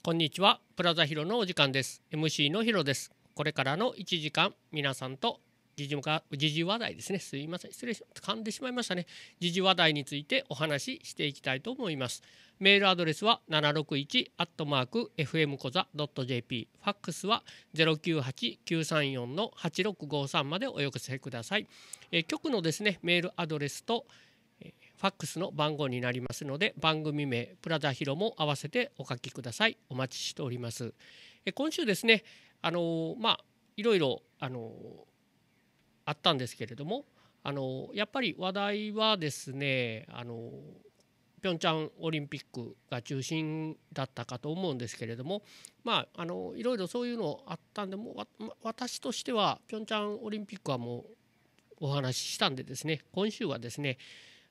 こんにちはプラザヒロのお時間です MC のヒロですこれからの1時間皆さんと時事か時事話題ですねすいません失礼し噛んでしまいましたね時事話題についてお話ししていきたいと思いますメールアドレスは761ア m ト o ー a .jp ファックスは098934 8653までお寄せくださいえ局のですねメールアドレスとファックスの番号になりますので番組名プラザヒロも合わせてお書きくださいお待ちしておりますえ今週ですねあのまあいろいろあのあったんですけれどもあのやっぱり話題はですねあのピョンチャンオリンピックが中心だったかと思うんですけれどもまああのいろいろそういうのあったんでも私としてはピョンチャンオリンピックはもうお話ししたんでですね今週はですね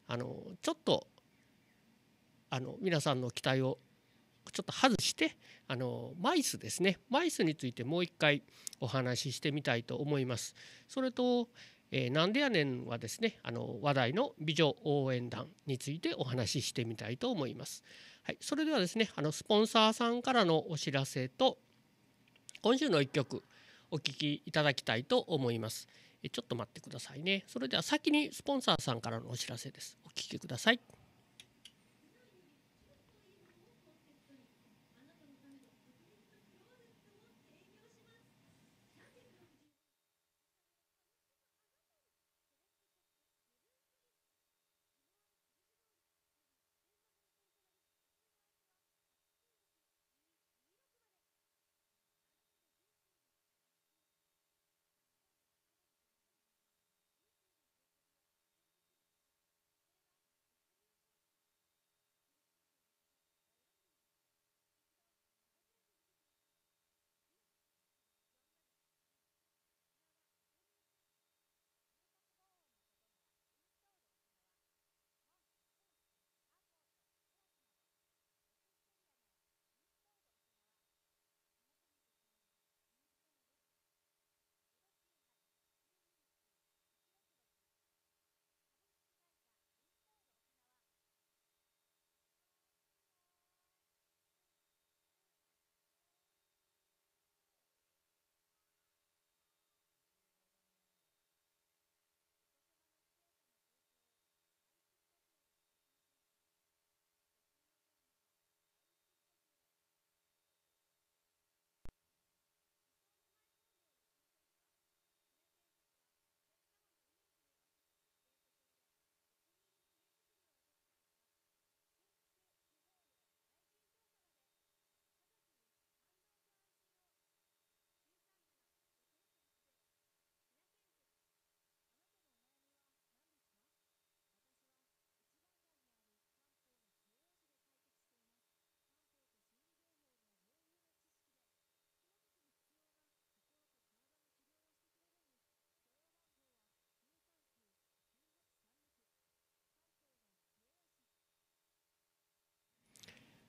あのちょっとあの皆さんの期待をちょっと外してあのマイスですねマイスについてもう一回お話ししてみたいと思います。それと、えー、なんでやねんはですねあの話題の美女応援団についてお話ししてみたいと思います。はい、それではですねあのスポンサーさんからのお知らせと今週の1曲お聴きいただきたいと思います。ちょっと待ってくださいね。それでは先にスポンサーさんからのお知らせです。お聞きください。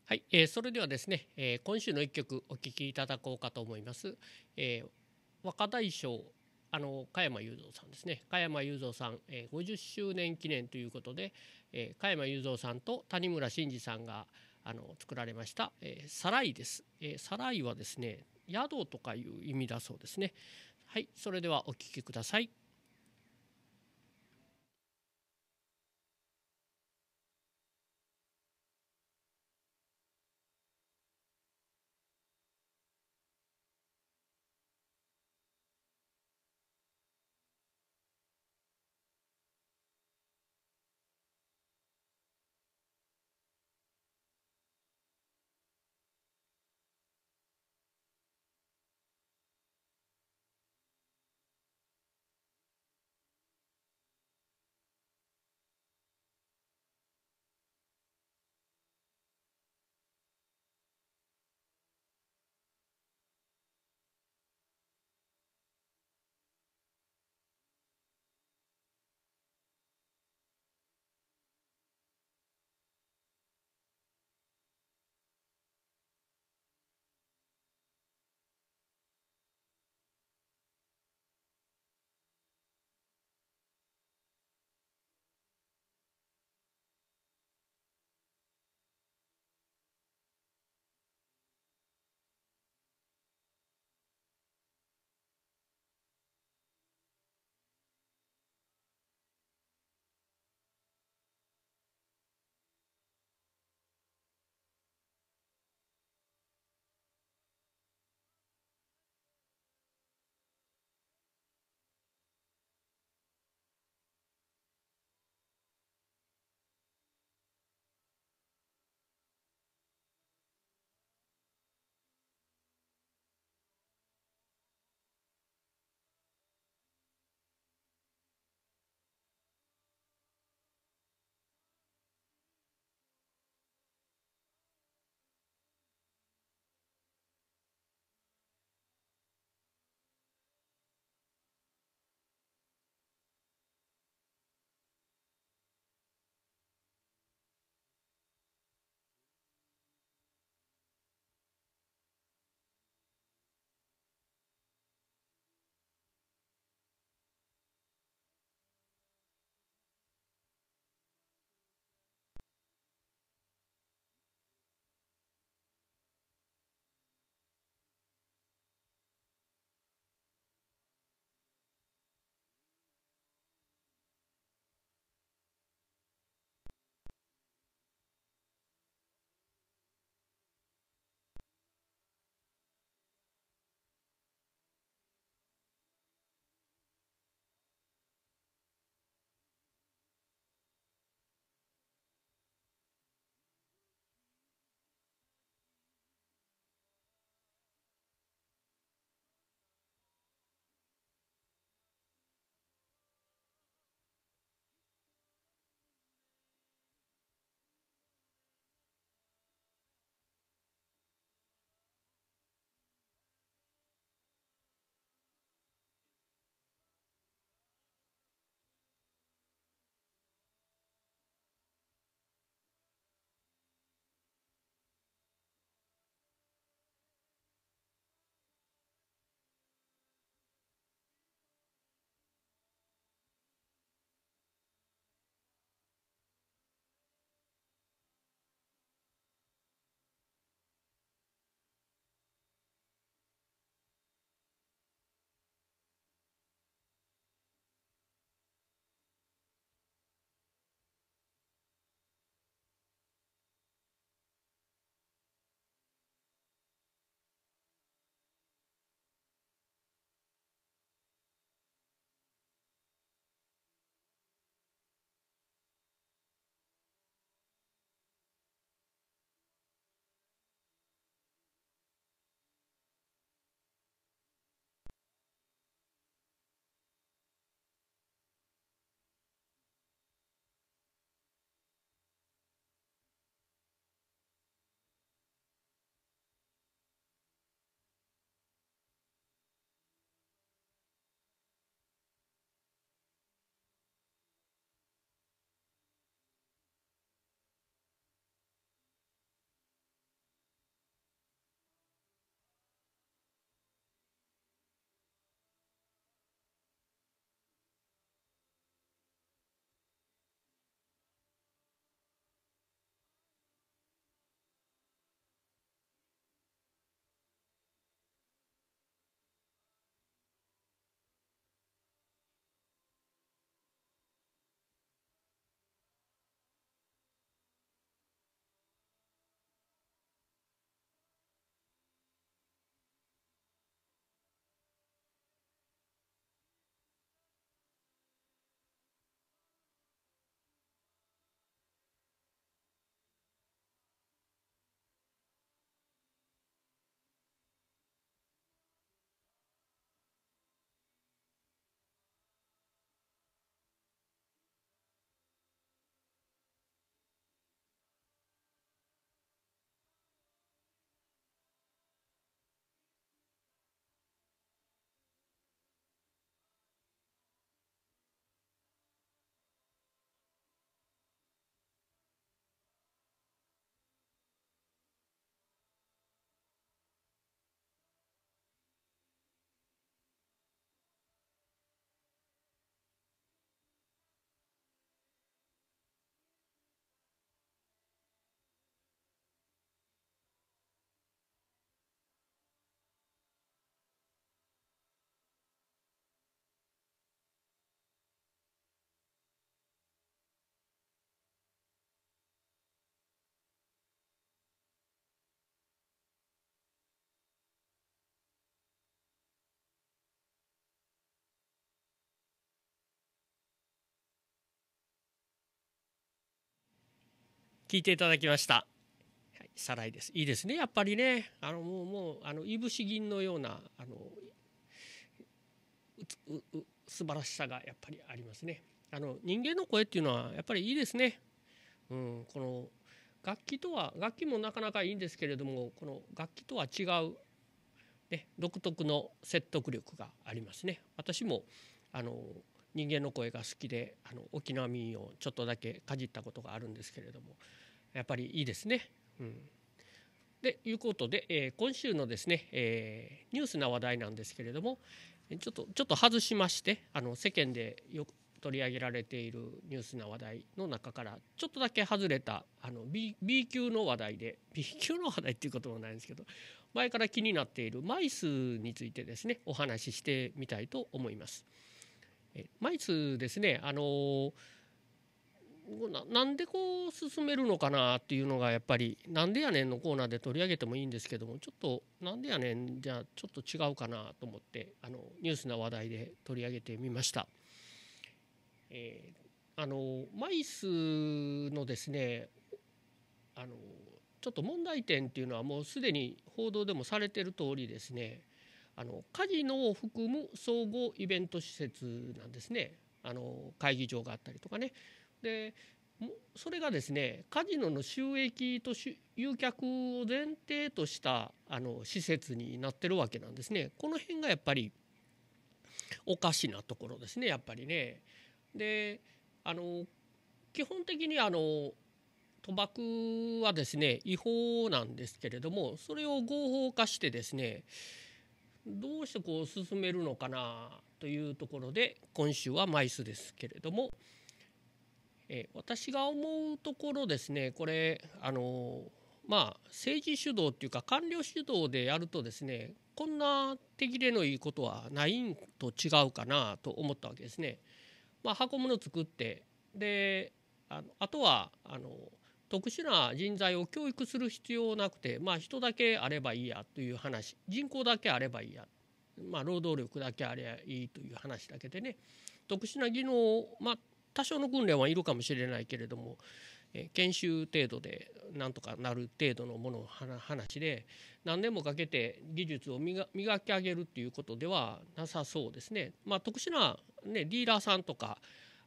はい、えー、それではですね、えー、今週の一曲お聴きいただこうかと思います。えー、若大将あの加山雄三さんですね加山雄三さん、えー、50周年記念ということで、えー、加山雄三さんと谷村新司さんがあの作られました「えー、サライ」です、えー。サライはですね宿とかいう意味だそうですね。はいそれではお聴きください。聞いていただきました。はい、サライです。いいですね。やっぱりね、あのもうもうあのいぶし銀のようなあのうう素晴らしさがやっぱりありますね。あの人間の声っていうのはやっぱりいいですね。うん、この楽器とは楽器もなかなかいいんですけれども、この楽器とは違うね独特の説得力がありますね。私もあの人間の声が好きであの沖縄民謡をちょっとだけかじったことがあるんですけれどもやっぱりいいですね。うんでいうことで、えー、今週のですね、えー、ニュースな話題なんですけれどもちょっとちょっと外しましてあの世間でよく取り上げられているニュースな話題の中からちょっとだけ外れたあの B, B 級の話題で B 級の話題っていうこともないんですけど前から気になっているマイスについてですねお話ししてみたいと思います。マイスですねあのなんでこう進めるのかなっていうのがやっぱり「なんでやねん」のコーナーで取り上げてもいいんですけどもちょっと「なんでやねん」じゃちょっと違うかなと思ってあのニュースな話題で取り上げてみました。えー、あのマイスのですねあのちょっと問題点っていうのはもうすでに報道でもされてる通りですねあのカジノを含む総合イベント施設なんですねあの会議場があったりとかねでそれがですねカジノの収益と誘客を前提としたあの施設になってるわけなんですねこの辺がやっぱりおかしなところですねやっぱりね。であの基本的にあの賭博はですね違法なんですけれどもそれを合法化してですねどうしてこう進めるのかなというところで今週はマイスですけれども、え私が思うところですねこれあのまあ政治主導っていうか官僚主導でやるとですねこんな手切れのいいことはないんと違うかなと思ったわけですね。まあ、箱物作ってであのあとはあの特殊な人材を教育する必要なくて、まあ、人だけあればいいやという話人口だけあればいいや、まあ、労働力だけあればいいという話だけでね特殊な技能まあ、多少の訓練はいるかもしれないけれども研修程度でなんとかなる程度のものの話で何年もかけて技術を磨き上げるっていうことではなさそうですね。まあ、特殊な、ね、リーダーさんとか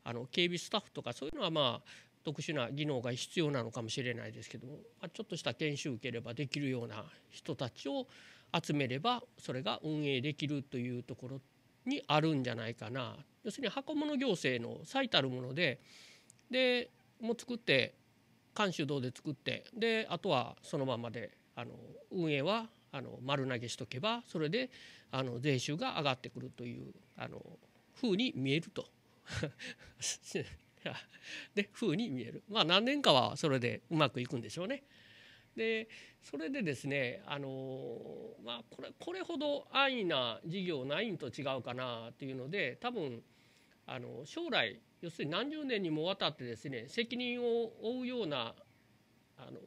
あの警備スタッフとかそういうのはまあ特殊な技能が必要なのかもしれないですけども、まあ、ちょっとした研修受ければできるような人たちを集めればそれが運営できるというところにあるんじゃないかな要するに箱物行政の最たるものででもう作って官主堂で作ってであとはそのままであの運営はあの丸投げしとけばそれであの税収が上がってくるというあのうに見えると で風に見えるまあ何年かはそれでうまくいくんでしょうね。でそれでですねあのまあこれこれほど安易な事業ないんと違うかなというので多分あの将来要するに何十年にもわたってですね責任を負うようなあの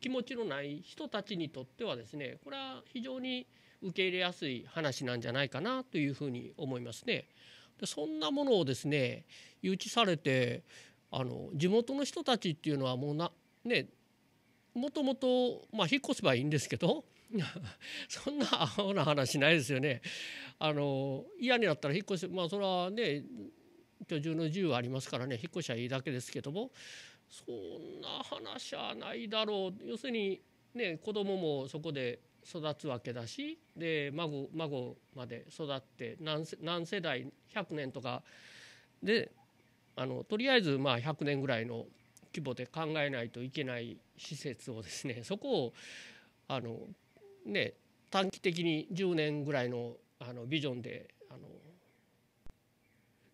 気持ちのない人たちにとってはですねこれは非常に受け入れやすい話なんじゃないかなというふうに思いますね。でそんなものをですね誘致されてあの地元の人たちっていうのはもうなねもともとまあ引っ越せばいいんですけど そんなアホな話ないですよね。あの嫌になったら引っ越せまあそれはね居住の自由はありますからね引っ越しはいいだけですけどもそんな話はないだろう要するにね子供もそこで育つわけだしで孫孫まで育って何世代100年とかであのとりあえずまあ100年ぐらいの規模で考えないといけない施設をですね そこをあの、ね、短期的に10年ぐらいのあのビジョンであの、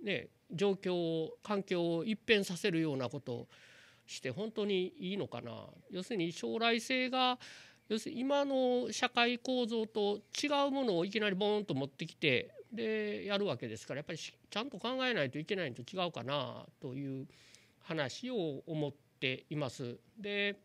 ね、状況を環境を一変させるようなことをして本当にいいのかな要するに将来性が要するに今の社会構造と違うものをいきなりボーンと持ってきてでやるわけですからやっぱりちゃんと考えないといけないのと違うかなという話を思っています。で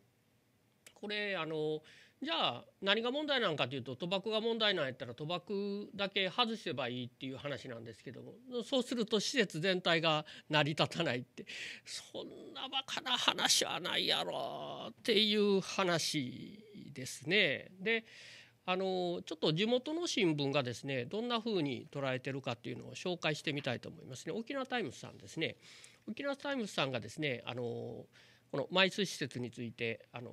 これあのじゃあ何が問題なのかというと賭博が問題なんやったら賭博だけ外せばいいっていう話なんですけどもそうすると施設全体が成り立たないってそんなバカな話はないやろっていう話ですね。であのちょっと地元の新聞がですねどんなふうに捉えてるかっていうのを紹介してみたいと思いますね沖縄タイムズさんですね沖縄タイムズさんがですねあのこの埋設施設についてあの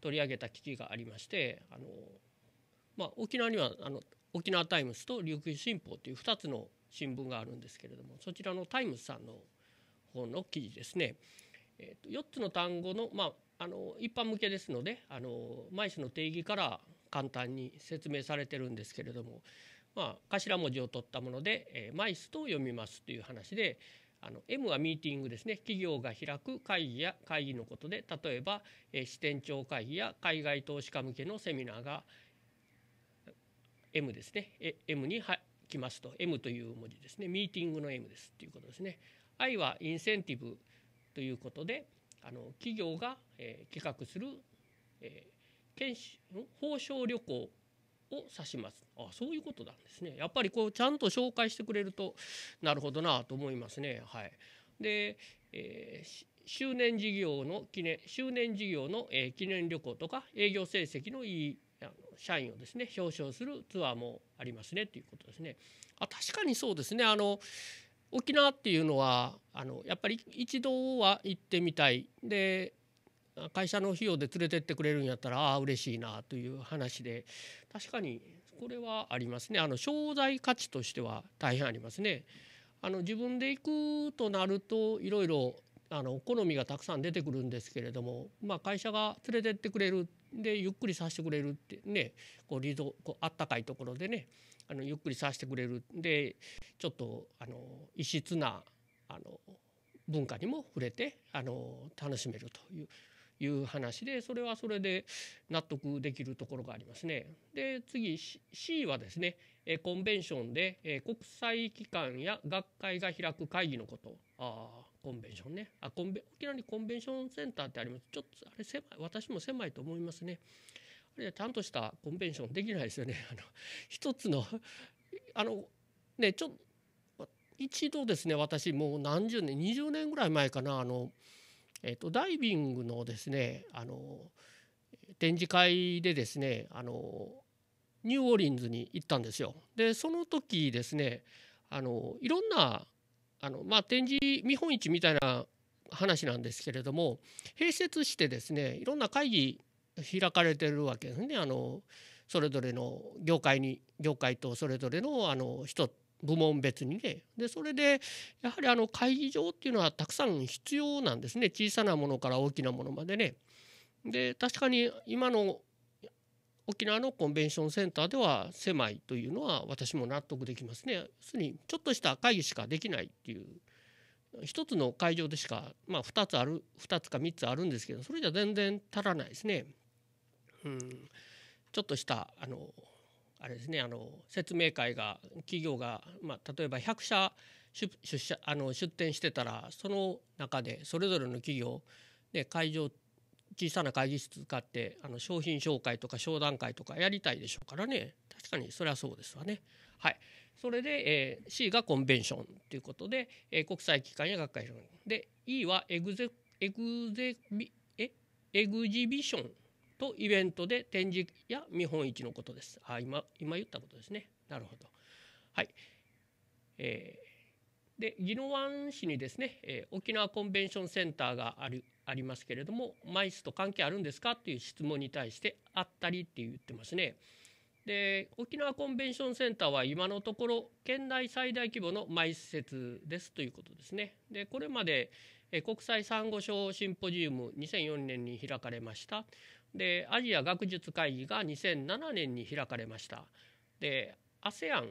取り上げた危機がありましてあの、まあ、沖縄にはあの沖縄タイムズと琉球新報という2つの新聞があるんですけれどもそちらのタイムズさんの方の記事ですね、えっと4つの単語の、まああの一般向けですのであの毎種の定義から簡単に説明されてるんですけれども、まあ、頭文字を取ったもので、えー、マイスと読みますという話であの M はミーティングですね企業が開く会議や会議のことで例えば、えー、支店長会議や海外投資家向けのセミナーが M ですね M に来ますと M という文字ですねミーティングの M ですということですね。I はインセンティブということで、あの企業が、えー、企画する、えー、研修報奨旅行を指しますあそういうことなんですねやっぱりこうちゃんと紹介してくれるとなるほどなと思いますねはいで、えー、周年事業の記念周年事業の、えー、記念旅行とか営業成績のいいあの社員をですね表彰するツアーもありますねということですねあ確かにそうですねあの沖縄っていうのはあのやっぱり一度は行ってみたいで会社の費用で連れてってくれるんやったらああ嬉しいなという話で確かにこれはありますねあの商材価値としては大変ありますね。あの自分で行くとなるといろいろあの好みがたくさん出てくるんですけれども、まあ、会社が連れてってくれるでゆっくりさせてくれるってねこうリゾこうあったかいところでねあのゆっくりさせてくれるでちょっとあの異質なあの文化にも触れてあの楽しめるという。いう話でそれはそれで納得できるところがありますね。で次 C はですねコンベンションで国際機関や学会が開く会議のことあコンベンションねあコンベ沖縄にコンベンションセンターってありますちょっとあれ狭い私も狭いと思いますね。あれちゃんとしたコンベンションできないですよね。あの一つのあのねちょ一度ですね私もう何十年20年ぐらい前かなあの、えっとダイビングのですねあの展示会でですねあのニューオーリンズに行ったんですよ。でその時ですねあのいろんなあの、まあ、展示見本市みたいな話なんですけれども併設してですねいろんな会議開かれてるわけですねあのそれぞれの業界に業界とそれぞれのあの人部門別にねでそれでやはりあの会議場っていうのはたくさん必要なんですね小さなものから大きなものまでね。で確かに今の沖縄のコンベンションセンターでは狭いというのは私も納得できますね。要するにちょっとした会議しかできないっていう一つの会場でしか、まあ、2つある2つか3つあるんですけどそれじゃ全然足らないですね。うん、ちょっとしたあのあれですねあの説明会が企業が、まあ、例えば100社出出社あの出展してたらその中でそれぞれの企業で会場小さな会議室使ってあの商品紹介とか商談会とかやりたいでしょうからね確かにそれはそうですわね。はい、それで、えー、C がコンベンションということで、えー、国際機関や学会で E はエグゼエグゼビえエグジビションとイベントで展示や見本市のことです。あ今今言ったことですね。なるほど。はい。えー、で宜野湾市にですね、えー、沖縄コンベンションセンターがあるありますけれどもマイスと関係あるんですかという質問に対してあったりって言ってますね。で沖縄コンベンションセンターは今のところ県内最大規模のマ埋施設ですということですね。でこれまで国際サンゴ礁シンポジウム2004年に開かれましたでアジア学術会議が2007年に開かれましたで ASEAN、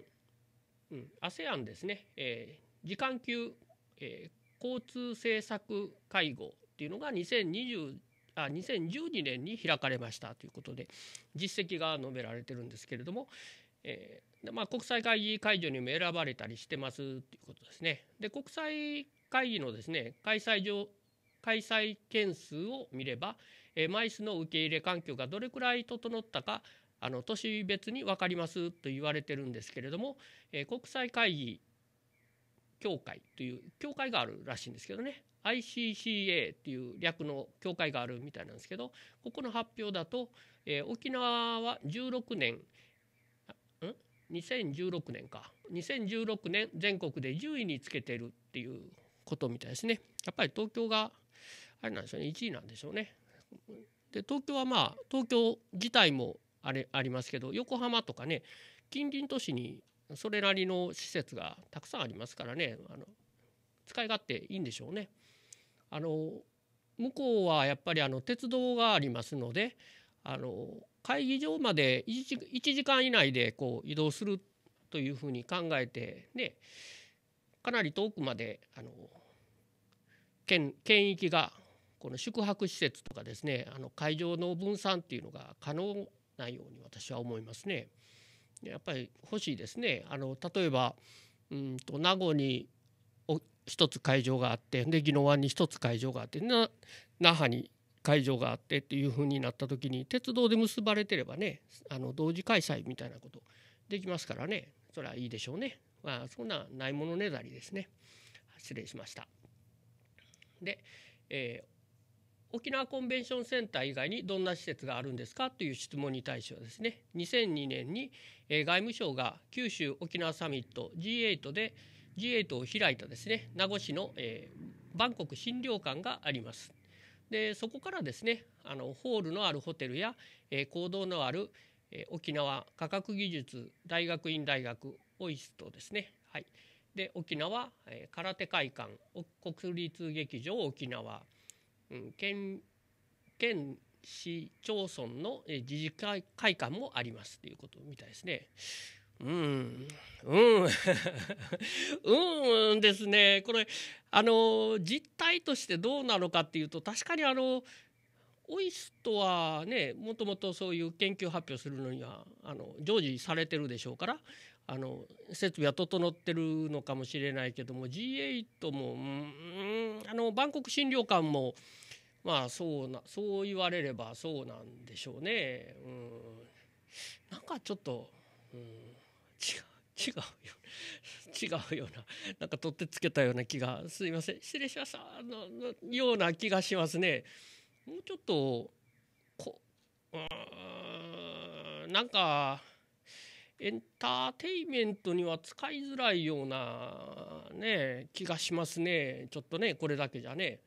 うん、ASEAN ですね、えー、時間級、えー、交通政策会合っていうのが2020あ2012年に開かれましたということで実績が述べられてるんですけれども、えーでまあ、国際会議会場にも選ばれたりしてますということですね。で国際会議のですね開催上開催件数を見れば、えマイスの受け入れ環境がどれくらい整ったかあの都市別に分かりますと言われてるんですけれども、え国際会議協会という協会があるらしいんですけどね ICCA っていう略の協会があるみたいなんですけどここの発表だと、え沖縄は16年ん2016年か2016年全国で10位につけてるっていうことみたいですねやっぱり東京があれなんでしょうね1位なんでしょうねで東京はまあ東京自体もあれありますけど横浜とかね近隣都市にそれなりの施設がたくさんありますからねあの使い勝手いいんでしょうね。あの向こうはやっぱりあの鉄道がありますのであの会議場まで 1, 1時間以内でこう移動するというふうに考えて、ね、かなり遠くまであの県県域がこの宿泊施設とかですねあの会場の分散っていうのが可能なように私は思いますね。やっぱり欲しいですねあの例えばうんと名護に一つ会場があってで宜野湾に一つ会場があってな那覇に会場があってっていう風になった時に鉄道で結ばれてればねあの同時開催みたいなことできますからねそれはいいでしょうねまあそんなないものねだりですね失礼しましたで、えー沖縄コンベンションセンター以外にどんな施設があるんですかという質問に対してはですね2002年に外務省が九州沖縄サミット G8 で G8 を開いたですね名護市の、えー、バンコク診療館があります。でそこからですねあのホールのあるホテルや、えー、行動のある、えー、沖縄科学技術大学院大学オイスとですね、はい、で沖縄、えー、空手会館国立劇場沖縄県県市町村の自治会会館もありますということみたいですね。うん、うん、うんですね。これあの実態としてどうなのかっていうと確かにあのオイストはねもともとそういう研究発表するのにはあの常時されてるでしょうからあの設備は整ってるのかもしれないけども G8 もうんあのバンコク診療官もまあそうなそう言われればそうなんでしょうね。うんなんかちょっと、うん、違う違うよ違うようななんか取ってつけたような気がすいません失礼しましたののような気がしますね。もうちょっとこうんなんかエンターテイメントには使いづらいような、ね、気がしますねちょっとねこれだけじゃね。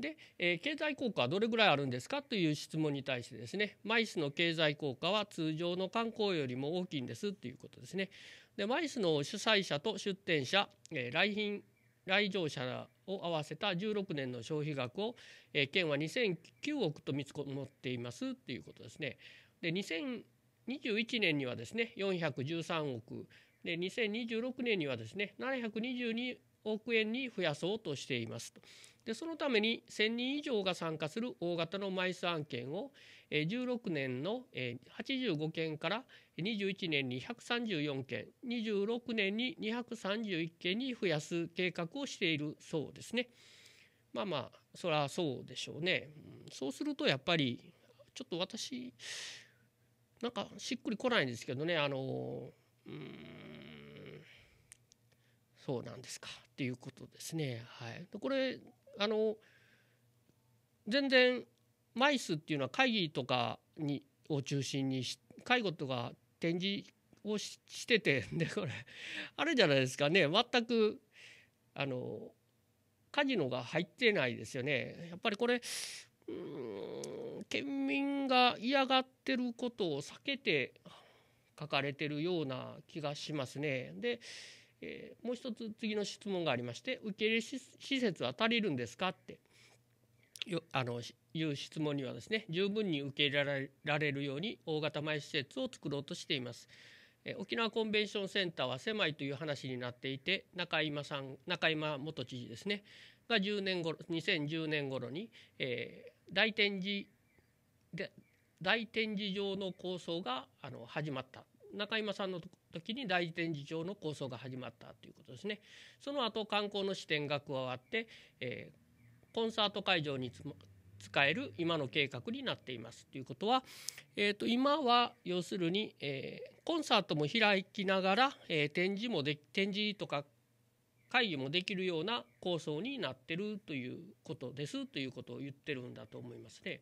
で、えー、経済効果はどれぐらいあるんですかという質問に対してですねマイスの経済効果は通常の観光よりも大きいんですということですね。でマイスの主催者と出店者、えー、来賓来場者を合わせた16年の消費額を、えー、県は2009億と見積もっていますということですね。で2 0 21年にはですね413億で2026年にはですね722億円に増やそうとしていますと。でそのために1,000人以上が参加する大型の枚数案件を16年の85件から21年に134件26年に231件に増やす計画をしているそうですね。まあまあそりゃそうでしょうね。そうするとやっぱりちょっと私なんかしっくりこないんですけどねあのうんそうなんですかっていうことですね。はい、これあの全然マイスっていうのは会議とかにを中心に介護とか展示をしててでこれあれじゃないですかね全くあのカジノが入ってないですよね。やっぱりこれうん県民が嫌がってることを避けて書かれてるような気がしますね。で、えー、もう一つ次の質問がありまして「受け入れ施設は足りるんですか?」ってよあのいう質問にはですね十分に受け入れられるように大型前施設を作ろうとしています。え沖縄コンベンションセンターは狭いという話になっていて中今さん中今元知事ですねが10年頃2010年頃に、えー、大天寺で大展示場の構想があの始まった中山さんの時に大展示場の構想が始まったということですねその後観光の視点が加わって、えー、コンサート会場に使える今の計画になっていますということは、えー、と今は要するに、えー、コンサートも開きながら、えー、展示もで展示とか会議もできるような構想になってるということですということを言ってるんだと思いますね。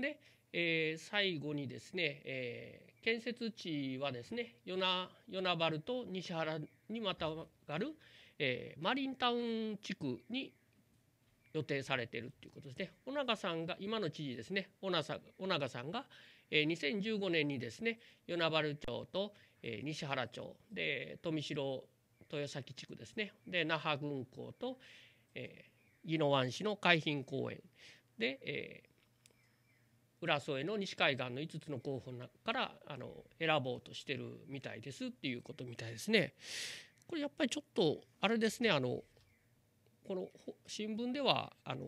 で、えー、最後にですね、えー、建設地はですね与那原と西原にまたがる、えー、マリンタウン地区に予定されているということですね。尾長さんが今の知事ですね小長さんが、えー、2015年にですね与那原町と、えー、西原町で富城豊崎地区ですねで那覇軍港と、えー、宜野湾市の海浜公園で、えー浦添の西海岸の5つの候補からあの選ぼうとしてるみたいですっていうことみたいですね。これやっぱりちょっとあれですねあのこの新聞ではあの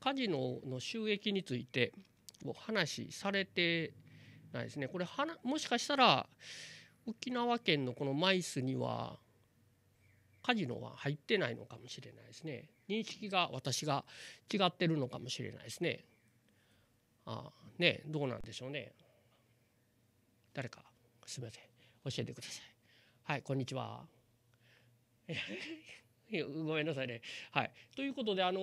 カジノの収益についてお話しされてないですね。これはなもしかしたら沖縄県のこのマイスにはカジノは入ってないのかもしれないですね。認識が私が違ってるのかもしれないですね。あねどうなんでしょうね誰かすみません教えてくださいはいこんにちはごめんなさいねはいということであの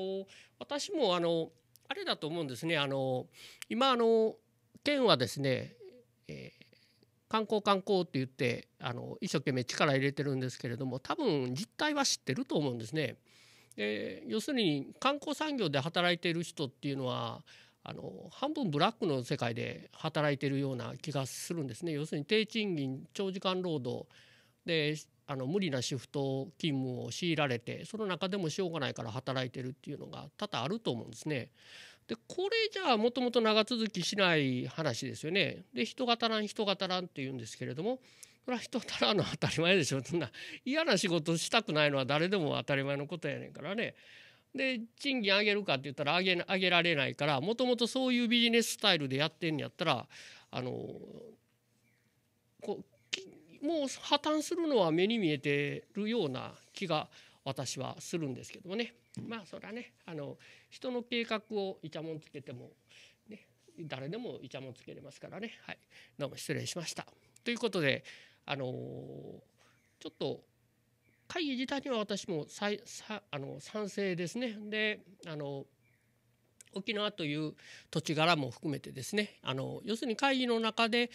私もあのあれだと思うんですねあの今あの県はですね、えー観光観光って言ってあの一生懸命力入れてるんですけれども多分実態は知ってると思うんですね。えで要するに観光産業で働いている人っていうのはあの半分ブラックの世界で働いてるような気がするんですね要するに低賃金長時間労働であの無理なシフト勤務を強いられてその中でもしょうがないから働いてるっていうのが多々あると思うんですね。でこれじゃあもともと長続きしない話ですよね。で人が足らん人が足らんって言うんですけれどもそれは人足らんのは当たり前でしょそんな嫌な仕事したくないのは誰でも当たり前のことやねんからね。で賃金上げるかって言ったら上げ上げられないからもともとそういうビジネススタイルでやってんやったらあのこもう破綻するのは目に見えてるような気が私はするんですけどもねまあそれはねあの人の計画をいちゃもんつけても、ね、誰でもいちゃもんつけれますからね、はい、どうも失礼しました。ということであのちょっと会議自体には私もささあの賛成ですね。であの沖縄という土地柄も含めてですねあの要するに会議の中で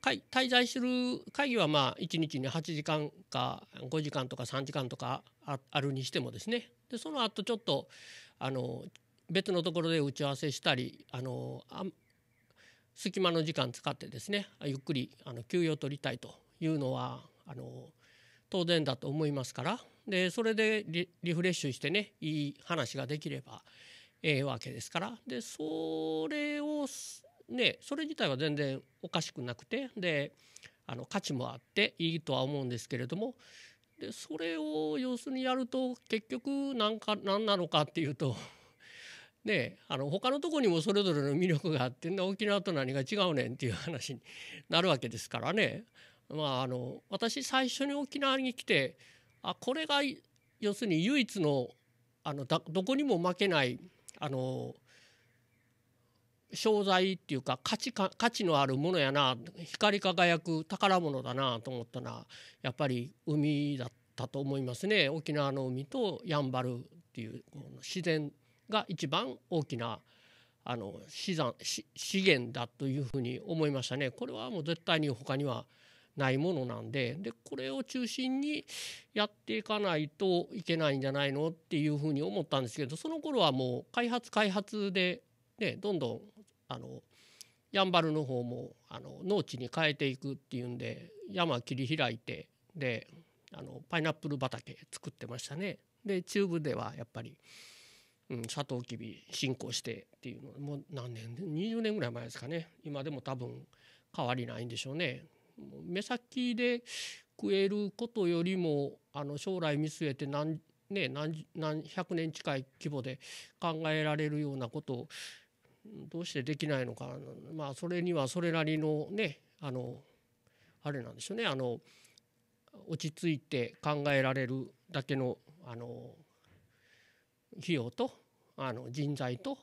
滞在する会議はまあ1日に8時間か5時間とか3時間とかあるにしてもですねでその後ちょっとあの別のところで打ち合わせしたりあの隙間の時間使ってですねゆっくりあの休養を取りたいというのはあの当然だと思いますからでそれでリフレッシュしてねいい話ができればええわけですからでそれをねそれ自体は全然おかしくなくてであの価値もあっていいとは思うんですけれどもでそれを要するにやると結局何か何なのかっていうと ねあの他のとこにもそれぞれの魅力があって沖縄と何が違うねんっていう話になるわけですからねまあ、あの私最初に沖縄に来てあこれが要するに唯一のあのだどこにも負けないあの商材っていうか価値か価値のあるものやな光り輝く宝物だなと思ったのはやっぱり海だったと思いますね沖縄の海とやんばるっていう自然が一番大きなあの資産資源だというふうに思いましたね。これはもう絶対に他にはないものなんででこれを中心にやっていかないといけないんじゃないのっていうふうに思ったんですけどその頃はもう開発開発で、ね、どんどんあのやんばるの方もあの農地に変えていくっていうんで山切り開いてであのパイナップル畑作ってましたね。で中部ではやっぱりうん、サトウキビ進行してっていうのもう何年20年ぐらい前ですかね今でも多分変わりないんでしょうね目先で食えることよりもあの将来見据えて何,、ね、何何百年近い規模で考えられるようなことをどうしてできないのか、まあ、それにはそれなりのねあのあれなんでしょうねあの落ち着いて考えられるだけのあの費用とあの人材と、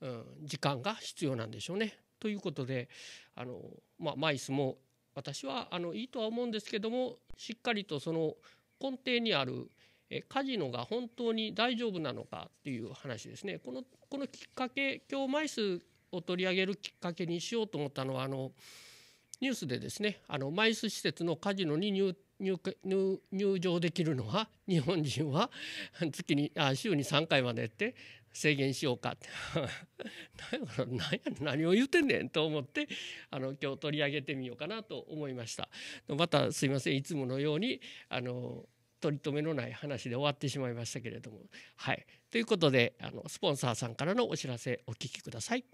うん、時間が必要なんでしょうね。ということであの、まあ、マイスも私はあのいいとは思うんですけどもしっかりとその根底にあるカジノが本当に大丈夫なのかっていう話ですねこのこのきっかけ今日枚数を取り上げるきっかけにしようと思ったのはあのニュースでですねマイ枚数施設のカジノに入入場できるのは日本人は月にあ週に3回までって制限しようかって何や何を言うてんねんと思ってあの今日取り上げてみようかなと思いましたまたすいませんいつものようにあの取り留めのない話で終わってしまいましたけれどもはいということであのスポンサーさんからのお知らせお聞きください。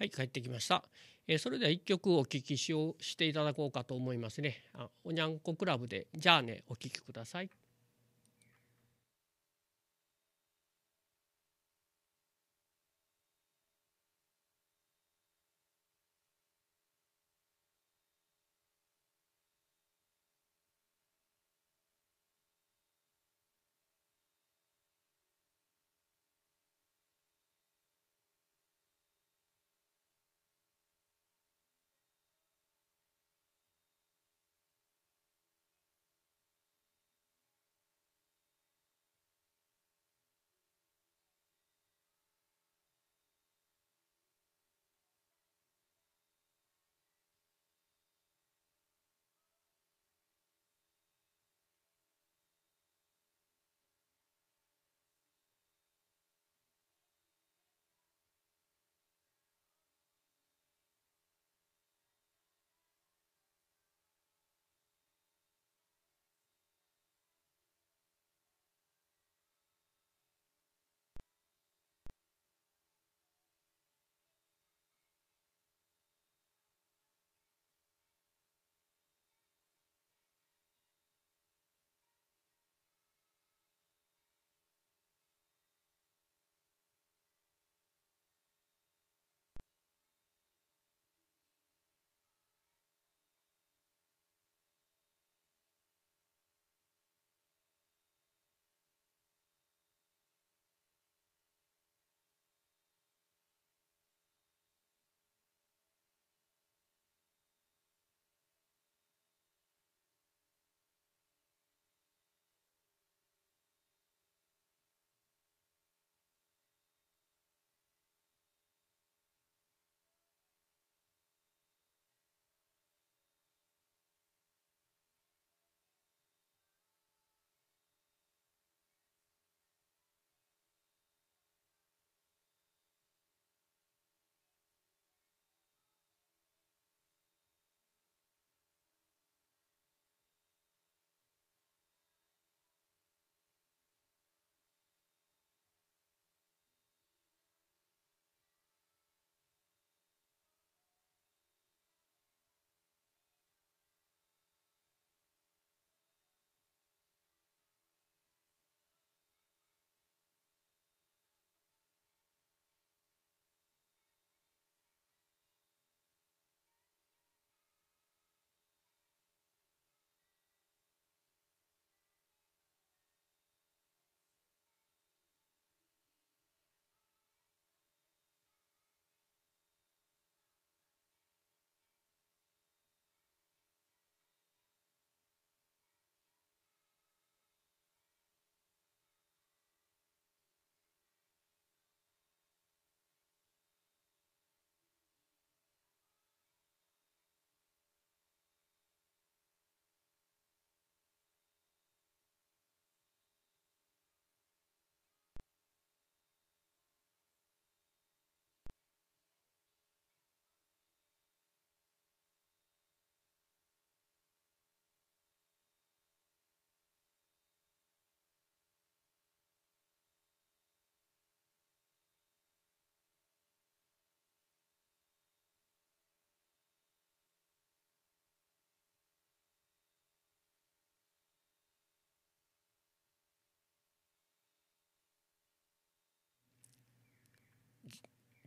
はい帰ってきました、えー、それでは一曲お聞きしようしていただこうかと思いますねあおにゃんこクラブでじゃあねお聴きください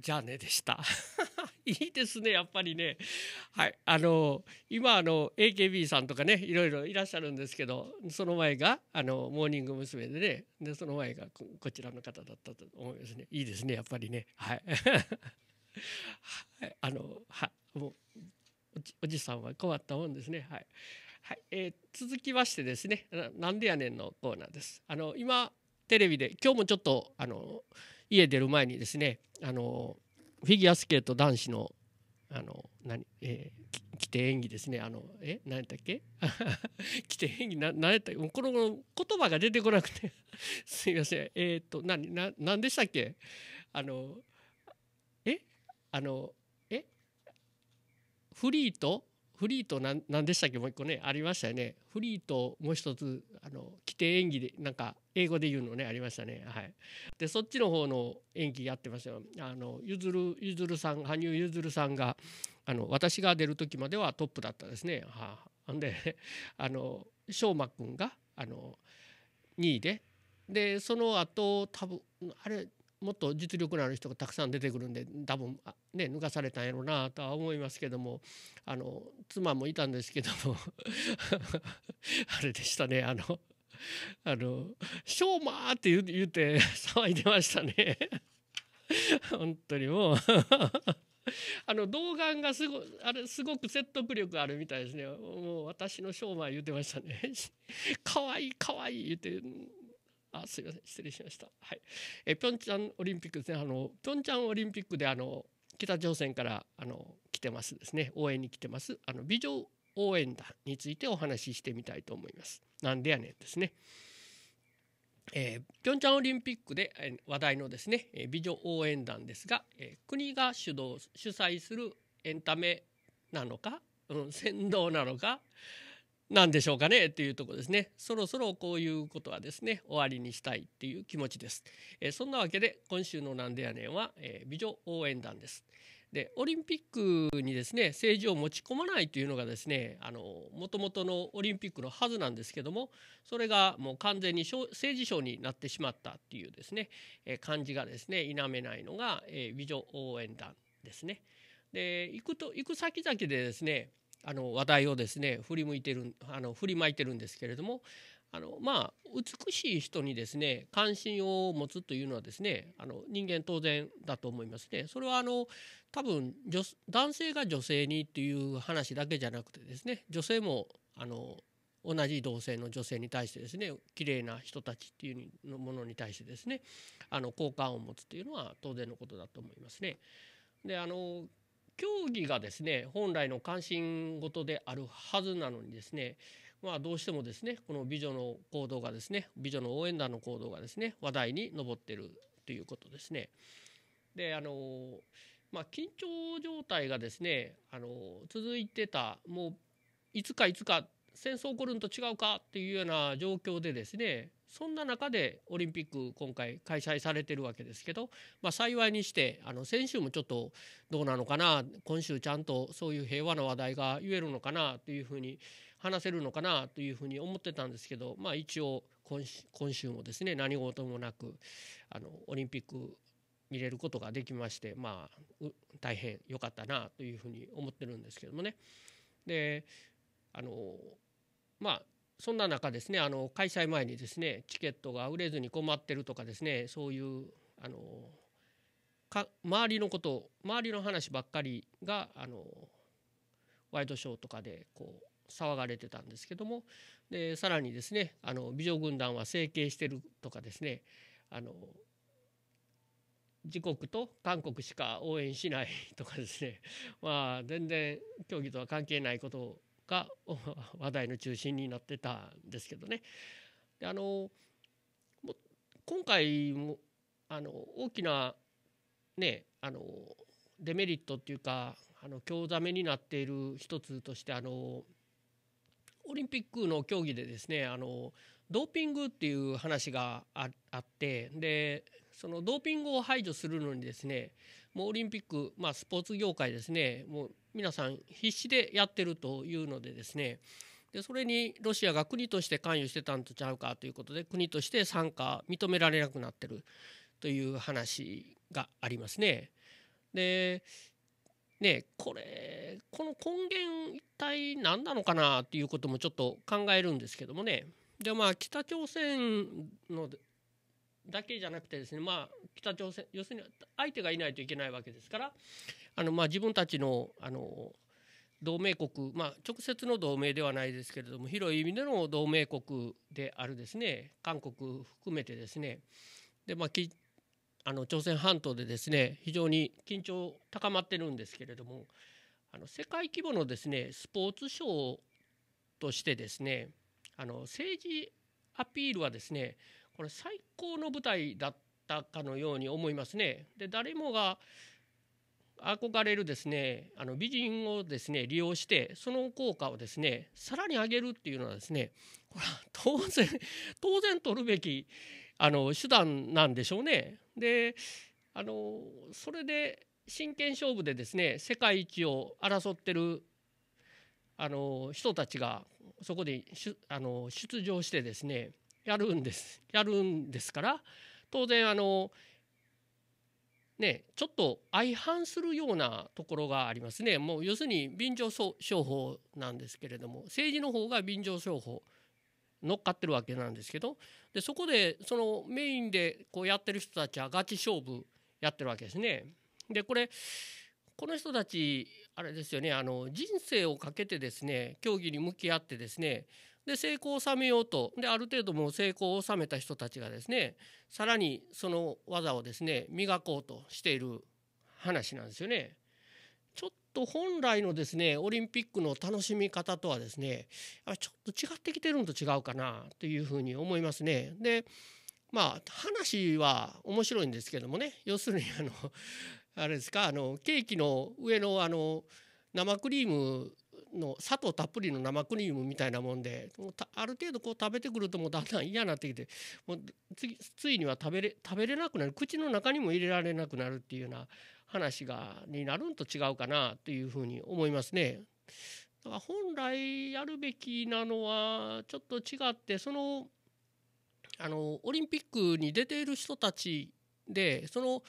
じゃあねでした。いいですねやっぱりね。はいあの今あの AKB さんとかねいろいろいらっしゃるんですけどその前があのモーニング娘。でねでその前がこちらの方だったと思いますね。いいですねやっぱりね。はい あのはもうおじさんは困ったもんですね。はいはいえー、続きましてですね「なんでやねん」のコーナーです。あの今テレビで今日もちょっとあの家出る前にですねあのフィギュアスケート男子のあの何、えー、規定演技ですねあのえ何やったっけ規定 演技な何やったっけこの言葉が出てこなくて すいませんえっ、ー、と何な何でしたっけあのえあのえフリーとフリーと何でしたっけもう一個ねありましたよねフリーともう一つあの規定演技でなんか英語で言うのねありましたねはいでそっちの方の演技やってましたよあのゆずるゆずるさん羽生結弦さんがあの私が出る時まではトップだったですねはあんで あの翔真君があの2位ででその後多分あれもっと実力のある人がたくさん出てくるんで多分あ、ね抜かされたんやろうなとは思いますけどもあの妻もいたんですけども あれでしたねあのあの「ショーマー!」って言言って騒いでましたね 本当にもう あの童顔がすごあれすごく説得力あるみたいですねもう私のショ言ってましたね「かわいいかわいい」言って。あすいません失礼しました。はい、えピョンチャンオリンピックですねあのピョンチャンオリンピックであの北朝鮮からあの来てますですね応援に来てますあの美女応援団についてお話ししてみたいと思います。なんでやねんですね。えー、ピョンチャンオリンピックで話題のですね美女応援団ですが、えー、国が主導主催するエンタメなのか、うん、先導なのかなんでしょうかねっていうとこですねそろそろこういうことはですね終わりにしたいっていう気持ちです、えそんなわけで今週のなんでやねんは、えー、美女応援団ですでオリンピックにですね政治を持ち込まないというのがですねもともとのオリンピックのはずなんですけどもそれがもう完全に政治賞になってしまったっていうですね、え感じがですね否めないのが、えー、美女応援団ですね。で行くと行く先々でですねあの話題をですね振り向いてるあの振りまいてるんですけれどもあのまあ美しい人にですね関心を持つというのはですねあの人間当然だと思いますね。それはあの多分男性が女性にという話だけじゃなくてですね女性もあの同じ同性の女性に対してですね綺麗な人たちっていうものに対してですねあの好感を持つというのは当然のことだと思いますね。であの競技がですね本来の関心事であるはずなのにですねまあどうしてもですねこの美女の行動がですね美女の応援団の行動がですね話題に上ってるということですね。であのまあ、緊張状態がですねあの続いてたもういつかいつか戦争起こるんと違うかっていうような状況でですねそんな中でオリンピック今回開催されてるわけですけど、まあ、幸いにしてあの先週もちょっとどうなのかな今週ちゃんとそういう平和な話題が言えるのかなというふうに話せるのかなというふうに思ってたんですけど、まあ、一応今週もですね何事もなくあのオリンピック見れることができまして、まあ、大変良かったなというふうに思ってるんですけどもね。であのまあそんな中ですねあの開催前にですねチケットが売れずに困ってるとかですねそういうあのか周りのこと周りの話ばっかりがあのワイドショーとかでこう騒がれてたんですけどもでさらにですねあの美女軍団は整形してるとかですねあの自国と韓国しか応援しないとかですねまあ全然競技とは関係ないことをが 話題の中心になってたんですけどね。であの今回もあの大きなねあのデメリットっていうかあの興ざめになっている一つとしてあのオリンピックの競技でですねあのドーピングっていう話があってでそのドーピングを排除するのにですねもうオリンピック、まあ、スポーツ業界ですねもう皆さん必死でやってるというのでですねでそれにロシアが国として関与してたんとちゃうかということで国として参加認められなくなってるという話がありますね。でねこれこの根源一体何なのかなっていうこともちょっと考えるんですけどもねでまあ北朝鮮のだけじゃなくてですねまあ北朝鮮要するに相手がいないといけないわけですからあのまあ自分たちのあの同盟国、まあ、直接の同盟ではないですけれども広い意味での同盟国であるですね韓国含めてですねで、まあ、きあの朝鮮半島でですね非常に緊張高まってるんですけれどもあの世界規模のですねスポーツショーとしてですねあの政治アピールはですねこれ最高の舞台だったかのように思いますね。で誰もが憧れるですねあの美人をですね利用してその効果をですねさらに上げるっていうのはですねこれは当然当然取るべきあの手段なんでしょうね。であのそれで真剣勝負でですね世界一を争ってるあの人たちがそこでしあの出場してですねやるんですやるんですから当然あのね、ちょっと相反するようなところがありますねもう要するに便乗商法なんですけれども政治の方が便乗商法乗っかってるわけなんですけどでそこでそのメインでこうやってる人たちはガチ勝負やってるわけですね。でこれこの人たちあれですよねあの人生をかけてですね競技に向き合ってですねで成功を収めようとである程度もう成功を収めた人たちがですねさらにその技をですね磨こうとしている話なんですよね。ちょっと本来のですねオリンピックの楽しみ方とはですねちょっと違ってきてるのと違うかなというふうに思いますね。でまあ話は面白いんですけどもね要するにあのあれですかあのケーキの上のあの生クリームの砂糖たっぷりの生クリームみたいなもんでもうある程度こう食べてくるともうだんだん嫌になってきてもうついには食べれ食べれなくなる口の中にも入れられなくなるっていうような話がになるんと違うかなというふうに思いますね。だから本来やるべきなのはちょっと違ってそのあのオリンピックに出ている人たちでその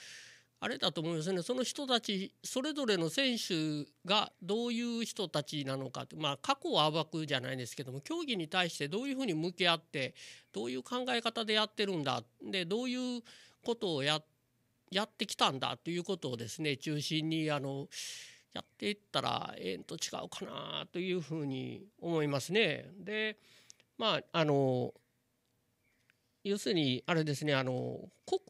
あれだと思いますねその人たちそれぞれの選手がどういう人たちなのかまあ、過去を暴くじゃないですけども競技に対してどういうふうに向き合ってどういう考え方でやってるんだでどういうことをやってきたんだということをですね中心にあのやっていったらえんと違うかなというふうに思いますね。でまああの要するにあれですねあの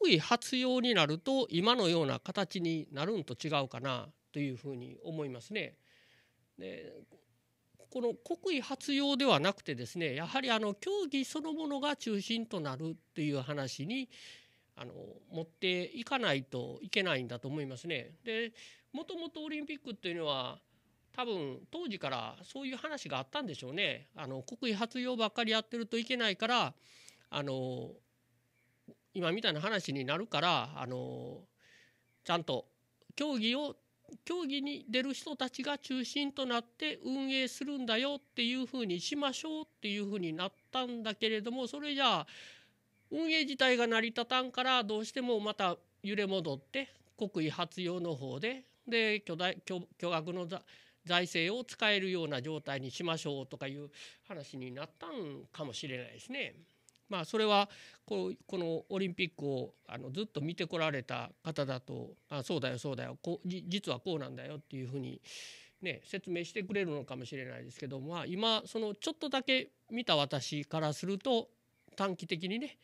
国威発揚になると今のような形になるんと違うかなというふうに思いますね。でこの国威発揚ではなくてですねやはりあの競技そのものが中心となるという話にあの持っていかないといけないんだと思いますね。でもともとオリンピックっていうのは多分当時からそういう話があったんでしょうね。あの国威発揚ばっかりやってるといけないからあの今みたいな話になるからあのちゃんと競技を競技に出る人たちが中心となって運営するんだよっていうふうにしましょうっていうふうになったんだけれどもそれじゃあ運営自体が成り立たんからどうしてもまた揺れ戻って国威発揚の方でで巨大巨巨額の財政を使えるような状態にしましょうとかいう話になったんかもしれないですね。まあ、それはこのオリンピックをあのずっと見てこられた方だと「あそうだよそうだよこ実はこうなんだよ」っていうふうに、ね、説明してくれるのかもしれないですけど、まあ、今そのちょっとだけ見た私からすると短期的にね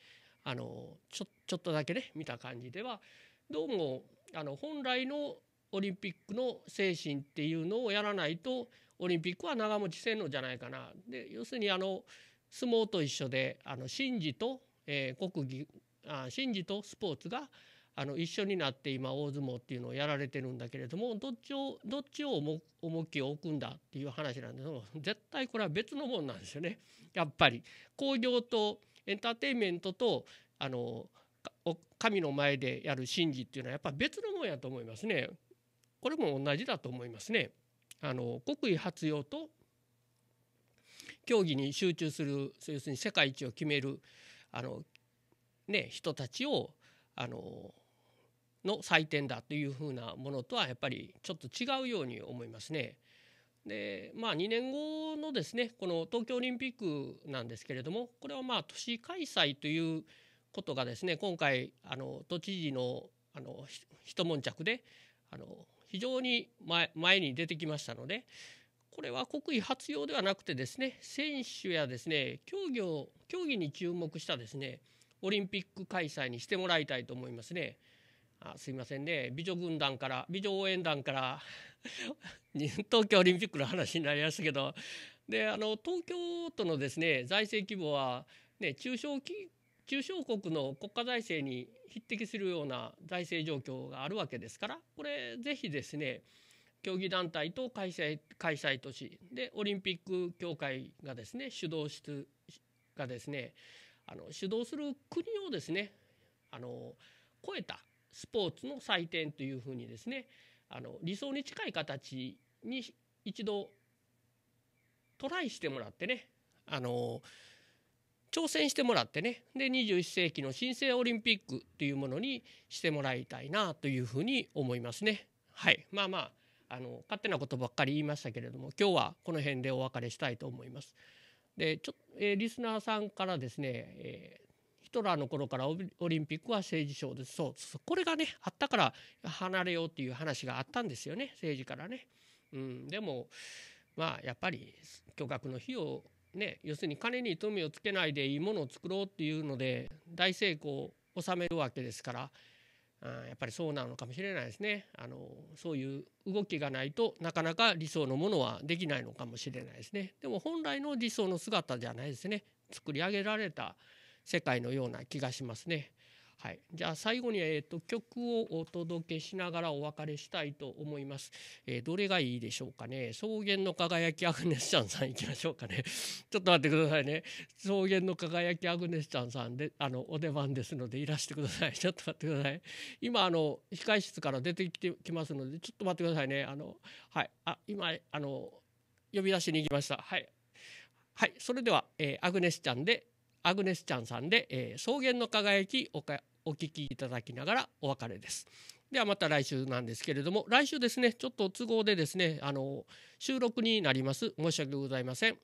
あのちょちょっとだけね見た感じではどうもあの本来のオリンピックの精神っていうのをやらないとオリンピックは長持ちせんのじゃないかな。で要するにあの相撲と一緒であの神事と、えー、国技あ神事とスポーツがあの一緒になって今大相撲っていうのをやられてるんだけれどもどっちをどっちを重きを置くんだっていう話なんですけど絶対これは別のもんなんですよねやっぱり。興行とエンターテインメントとあの神の前でやる神事っていうのはやっぱ別のもんやと思いますね。これも同じだと思いますね。あの国威発揚と競技に集中する要するに世界一を決めるあの、ね、人たちをあのの祭典だというふうなものとはやっぱりちょっと違うように思いますね。でまあ、2年後のですねこの東京オリンピックなんですけれどもこれはまあ都市開催ということがですね今回あの都知事のあの一悶着であの非常に前前に出てきましたのでこれは国威発揚ではなくてですね選手やですね競技を競技に注目したですねオリンピック開催にしてもらいたいと思いますね。あすいませんね美女軍団から美女応援団から 東京オリンピックの話になりましたけどであの東京都のですね財政規模は、ね、中小企中小国の国家財政に匹敵するような財政状況があるわけですからこれぜひですね競技団体と開催開催都市でオリンピック協会がですね主導室がですねあの主導する国をですねあの超えたスポーツの祭典というふうにですねあの理想に近い形に一度トライしてもらってねあの挑戦してもらってねで21世紀の新生オリンピックというものにしてもらいたいなというふうに思いますね。はい、まあまああの勝手なことばっかり言いましたけれども今日はこの辺でお別れしたいと思います。でちょ、えー、リスナーさんからですね、えー、ヒトラーの頃からオリンピックは政治ショーですそうこれがねあったから離れようっていう話があったんですよね政治からね。うん、でもまあやっぱり巨額の費用ね要するに金に富をつけないでいいものを作ろうっていうので大成功を収めるわけですからやっぱりそうなのかもしれないですねあのそういう動きがないとなかなか理想のものはできないのかもしれないですねでも本来の理想の姿じゃないですね作り上げられた世界のような気がしますねはい、じゃあ最後に、えーと、曲をお届けしながらお別れしたいと思います。えー、どれがいいでしょうかね草原の輝きアグネスチャンさんいきましょうかね。ちょっと待ってくださいね。草原の輝きアグネスチャンさんであのお出番ですのでいらしてください。ちょっと待ってください。今あの控室から出てきてきますのでちょっと待ってくださいね。あのはい、あ今あの呼び出しに行きました。はい、はい、それでは、えー、アグネスちゃんでアグネス・チャンさんで、えー、草原の輝きおかお聞きいただきながらお別れです。ではまた来週なんですけれども来週ですねちょっと都合でですねあの収録になります申し訳ございません。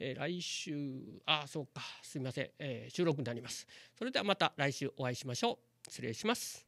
えー、来週あそうかすみません、えー、収録になります。それではまた来週お会いしましょう。失礼します。